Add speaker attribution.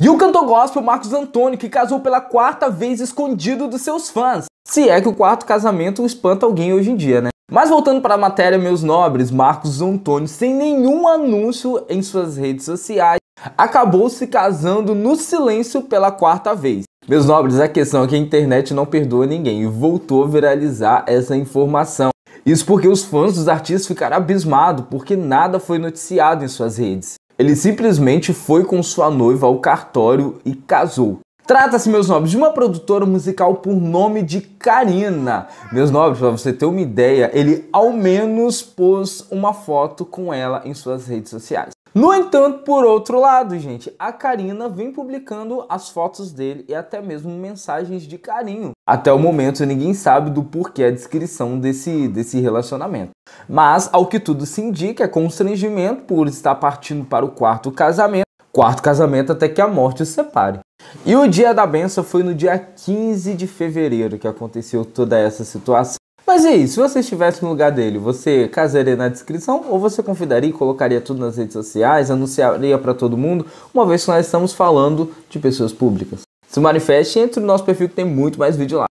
Speaker 1: E o cantor gospel Marcos Antônio, que casou pela quarta vez escondido dos seus fãs. Se é que o quarto casamento espanta alguém hoje em dia, né? Mas voltando para a matéria, meus nobres, Marcos Antônio, sem nenhum anúncio em suas redes sociais, acabou se casando no silêncio pela quarta vez. Meus nobres, a é questão é que a internet não perdoa ninguém e voltou a viralizar essa informação. Isso porque os fãs dos artistas ficaram abismados, porque nada foi noticiado em suas redes. Ele simplesmente foi com sua noiva ao cartório e casou. Trata-se, meus nobres, de uma produtora musical por nome de Karina. Meus nobres, para você ter uma ideia, ele ao menos pôs uma foto com ela em suas redes sociais. No entanto, por outro lado, gente, a Karina vem publicando as fotos dele e até mesmo mensagens de carinho. Até o momento, ninguém sabe do porquê a descrição desse, desse relacionamento. Mas, ao que tudo se indica, é constrangimento por estar partindo para o quarto casamento. Quarto casamento até que a morte os separe. E o dia da benção foi no dia 15 de fevereiro que aconteceu toda essa situação. Mas e é aí, se você estivesse no lugar dele, você casaria na descrição ou você convidaria e colocaria tudo nas redes sociais, anunciaria para todo mundo, uma vez que nós estamos falando de pessoas públicas? Se manifeste entre no nosso perfil que tem muito mais vídeo lá.